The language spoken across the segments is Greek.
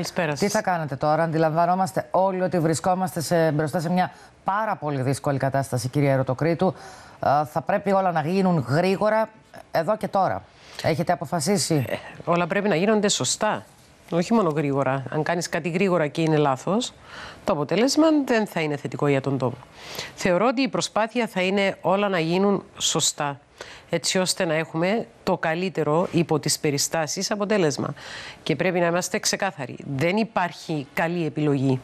Καλησπέρα Τι θα κάνετε τώρα, αντιλαμβανόμαστε όλοι ότι βρισκόμαστε σε, μπροστά σε μια πάρα πολύ δύσκολη κατάσταση, κυρία Ερωτοκρήτου. Ε, θα πρέπει όλα να γίνουν γρήγορα, εδώ και τώρα. Έχετε αποφασίσει. Ε, όλα πρέπει να γίνονται σωστά. Όχι μόνο γρήγορα. Αν κάνεις κάτι γρήγορα και είναι λάθος, το αποτέλεσμα δεν θα είναι θετικό για τον τόπο. Θεωρώ ότι η προσπάθεια θα είναι όλα να γίνουν σωστά έτσι ώστε να έχουμε το καλύτερο υπό τις περιστάσεις αποτέλεσμα. Και πρέπει να είμαστε ξεκάθαροι. Δεν υπάρχει καλή επιλογή.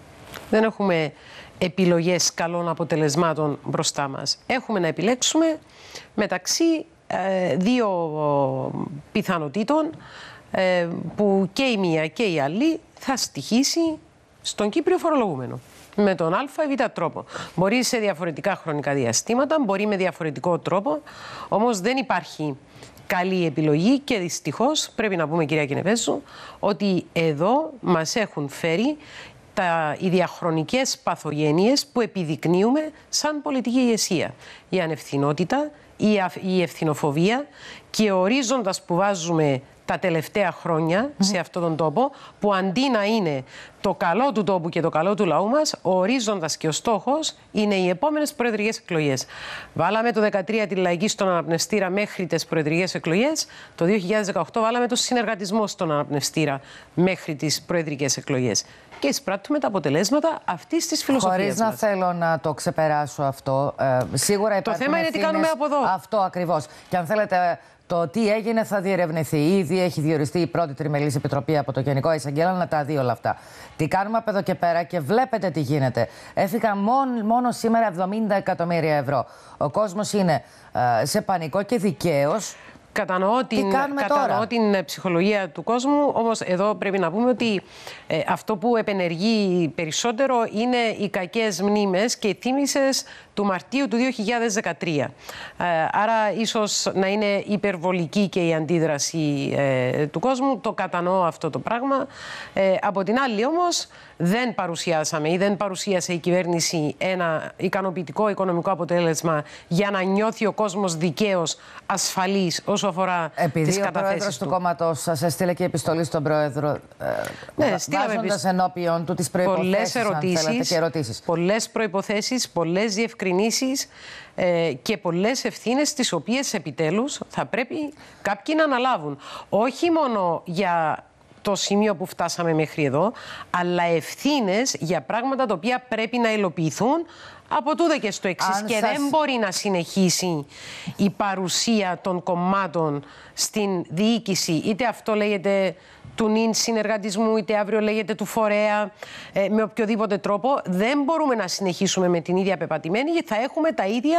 Δεν έχουμε επιλογές καλών αποτελεσμάτων μπροστά μας. Έχουμε να επιλέξουμε μεταξύ ε, δύο πιθανότητων ε, που και η μία και η άλλη θα στοιχήσει στον Κύπριο φορολογούμενο με τον α τρόπο. Μπορεί σε διαφορετικά χρονικά διαστήματα, μπορεί με διαφορετικό τρόπο, όμως δεν υπάρχει καλή επιλογή και δυστυχώς πρέπει να πούμε κυρία κινεπεζου ότι εδώ μας έχουν φέρει τα, οι διαχρονικές παθογένειες που επιδεικνύουμε σαν πολιτική ηγεσία. Η ανευθυνότητα, η, η ευθυνοφοβία και ο ορίζοντας που βάζουμε τα τελευταία χρόνια σε αυτόν τον τόπο, που αντί να είναι το καλό του τόπου και το καλό του λαού μας, ο ορίζοντας και ο στόχος είναι οι επόμενες προεδρικές εκλογές. Βάλαμε το 2013 τη λαϊκή στον αναπνευστήρα μέχρι τις προεδρικές εκλογές. Το 2018 βάλαμε το συνεργατισμό στον αναπνευστήρα μέχρι τις προεδρικές εκλογές. Και εισπράττουμε τα αποτελέσματα αυτής της φιλοσοφίας. Χωρίς να θέλω να το ξεπεράσω αυτό. Ε, σίγουρα Το θέμα είναι τι κάνουμε από εδώ. Αυτό ακριβώς. Και αν θέλετε, το τι έγινε θα διερευνηθεί. Ήδη έχει διοριστεί η πρώτη τριμελής επιτροπή από το Γενικό Εισαγγελέα να τα δει όλα αυτά. Τι κάνουμε από εδώ και πέρα και βλέπετε τι γίνεται. Έφυγαν μόνο, μόνο σήμερα 70 εκατομμύρια ευρώ. Ο κόσμος είναι ε, σε πανικό και δικαίως. Κατανοώ την, κατανοώ την ε, ψυχολογία του κόσμου, όμως εδώ πρέπει να πούμε ότι ε, αυτό που επενεργεί περισσότερο είναι οι κακές μνήμες και οι του Μαρτίου του 2013. Ε, άρα ίσως να είναι υπερβολική και η αντίδραση του κόσμου, το κατανοώ αυτό το πράγμα. Από την άλλη όμως δεν παρουσιάσαμε ή δεν παρουσίασε η κυβέρνηση ένα ικανοποιητικό οικονομικό αποτέλεσμα για να νιώθει ο κόσμος δικαίως ασφαλής όσο αφορά τις ο πρόεδρος του, Κόμματος κόμματό σας έστειλε και επιστολή στον πρόεδρο. Ε, ναι, βάζοντας ενώπιον του τις προποθέσει. Πολλέ προποθέσει, πολλές διευκρινήσεις ε, και πολλές ευθύνες, τις οποίες επιτέλους θα πρέπει κάποιοι να αναλάβουν. Όχι μόνο για το σημείο που φτάσαμε μέχρι εδώ, αλλά ευθύνες για πράγματα τα οποία πρέπει να υλοποιηθούν από τούδε και στο εξής. Και δεν μπορεί να συνεχίσει η παρουσία των κομμάτων στην διοίκηση. Είτε αυτό λέγεται του νυν συνεργατισμού, είτε αύριο λέγεται του φορέα, ε, με οποιοδήποτε τρόπο. Δεν μπορούμε να συνεχίσουμε με την ίδια πεπατημένη, γιατί θα έχουμε τα ίδια,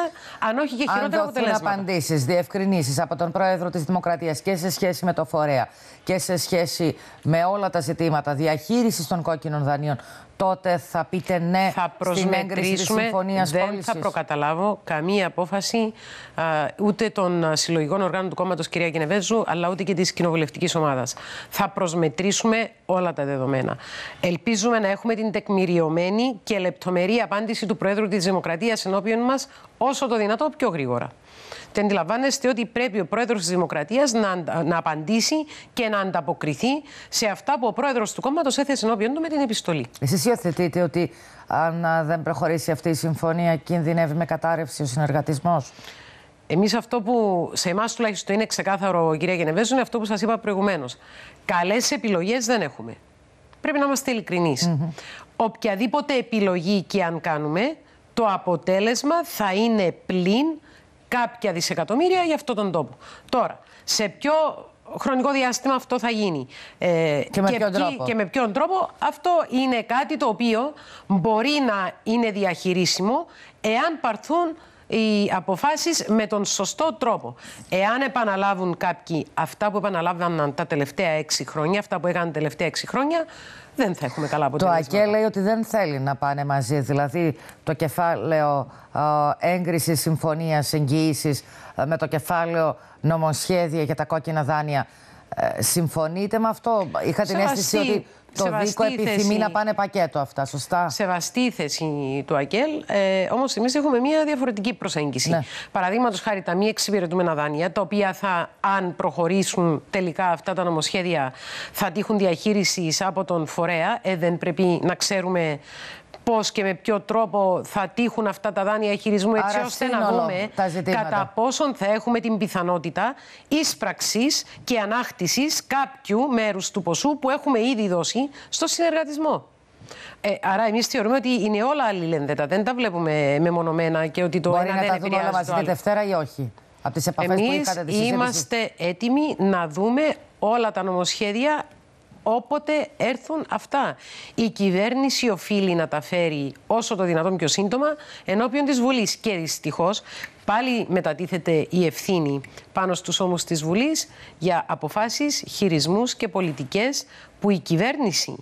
αν όχι και χειρότερα αποτελέσματα. Αν απαντήσεις, διευκρινήσεις από τον πρόεδρο της Δημοκρατίας και σε σχέση με το φορέα και σε σχέση με όλα τα ζητήματα διαχείρισης των κόκκινων δανείων τότε θα πείτε ναι θα στην έγκριση της συμφωνίας Δεν θα προκαταλάβω καμία απόφαση ούτε των συλλογικών οργάνων του κόμματος κυρία Γενεβέζου αλλά ούτε και της κοινοβουλευτικής ομάδας. Θα προσμετρήσουμε όλα τα δεδομένα. Ελπίζουμε να έχουμε την τεκμηριωμένη και λεπτομερή απάντηση του Πρόεδρου της Δημοκρατίας ενώπιον μας όσο το δυνατόν πιο γρήγορα. Και αντιλαμβάνεστε ότι πρέπει ο πρόεδρος της Δημοκρατίας να, να απαντήσει και να ανταποκριθεί σε αυτά που ο πρόεδρος του κόμματος έθεσε ενώπιον του με την επιστολή. Εσείς υιοθετείτε ότι αν δεν προχωρήσει αυτή η συμφωνία, κινδυνεύει με κατάρρευση ο συνεργατισμός. Εμείς αυτό που σε εμάς τουλάχιστον είναι ξεκάθαρο, κυρία Γενεβέζου, είναι αυτό που σας είπα προηγουμένως. Καλές επιλογές δεν έχουμε. Πρέπει να είμαστε ειλικρινείς. Mm -hmm. Οποιαδήποτε επιλογή και αν κάνουμε, το αποτέλεσμα θα είναι πλην κάποια δισεκατομμύρια για αυτόν τον τόπο. Τώρα, σε ποιο χρονικό διάστημα αυτό θα γίνει. Ε, και, με και με ποιον τρόπο. Αυτό είναι κάτι το οποίο μπορεί να είναι διαχειρίσιμο εάν παρθούν οι αποφάσεις με τον σωστό τρόπο. Εάν επαναλάβουν κάποιοι αυτά που επαναλάβαναν τα τελευταία έξι χρόνια, αυτά που έκαναν τα τελευταία έξι χρόνια, δεν θα έχουμε καλά αποτελέσματα. Το ΑΚΕ λέει ότι δεν θέλει να πάνε μαζί. Δηλαδή το κεφάλαιο έγκρισης συμφωνίας εγγυήση με το κεφάλαιο νομοσχέδια για τα κόκκινα δάνεια. Ε, συμφωνείτε με αυτό. Είχα την αίσθηση ότι το δίκο επιθυμεί να πάνε πακέτο αυτά, σωστά. Σεβαστή η θέση του ΑΚΕΛ. Ε, Όμως εμείς έχουμε μια διαφορετική προσέγγιση. Ναι. Παραδείγματος χάρη τα μη εξυπηρετούμενα δάνεια, τα οποία θα, αν προχωρήσουν τελικά αυτά τα νομοσχέδια, θα τύχουν διαχείρισης από τον φορέα. Ε, δεν πρέπει να ξέρουμε πώς και με ποιο τρόπο θα τύχουν αυτά τα δάνεια χειρισμού, έτσι ώστε να δούμε κατά πόσον θα έχουμε την πιθανότητα ίσπραξης και ανάκτησης κάποιου μέρους του ποσού που έχουμε ήδη δώσει στο συνεργατισμό. Ε, άρα, εμείς θεωρούμε ότι είναι όλα αλληλένδετα. Δεν τα βλέπουμε μεμονωμένα και ότι το Μπορεί ένα να δεν τα δούμε όλα μαζί τη Δευτέρα ή όχι. Από τις επαφές Εμείς που είχατε, είμαστε έτοιμοι να δούμε όλα τα νομοσχέδια όποτε έρθουν αυτά. Η κυβέρνηση οφείλει να τα φέρει όσο το δυνατόν πιο σύντομα ενώπιον της Βουλής. Και δυστυχώς πάλι μετατίθεται η ευθύνη πάνω στους ώμους της Βουλής για αποφάσεις, χειρισμούς και πολιτικές που η κυβέρνηση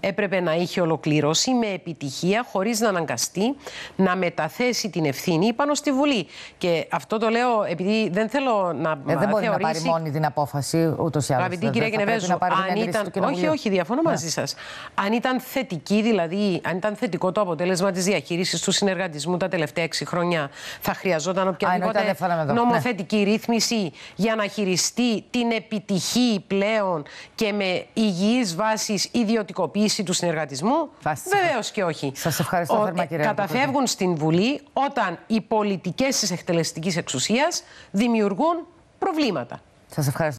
έπρεπε να είχε ολοκληρώσει με επιτυχία χωρίς να αναγκαστεί να μεταθέσει την ευθύνη πάνω στη Βουλή. Και αυτό το λέω επειδή δεν θέλω να. Ε, δεν μπορεί θεωρήσει... να πάρει μόνη την απόφαση ούτως ή άλλως. Αγαπητή κυρία αν ήταν. Όχι, όχι, διαφωνώ ναι. μαζί σας σα. Αν ήταν θετική, δηλαδή, αν ήταν θετικό το αποτέλεσμα της διαχείρισης του συνεργατισμού τα τελευταία 6 χρόνια, θα χρειαζόταν οποιαδήποτε νομοθετική ναι. ρύθμιση για να χειριστεί την επιτυχή πλέον και με υγιείς βάση ιδιωτικοποίηση ίση του συνεργατισμού. Βεβαίως και όχι. Σας ευχαριστώ θερμά, κύριε Καταφεύγουν στην Βουλή όταν οι πολιτικές της εκτελεστικής εξουσίας δημιουργούν προβλήματα. Σας ευχαριστώ.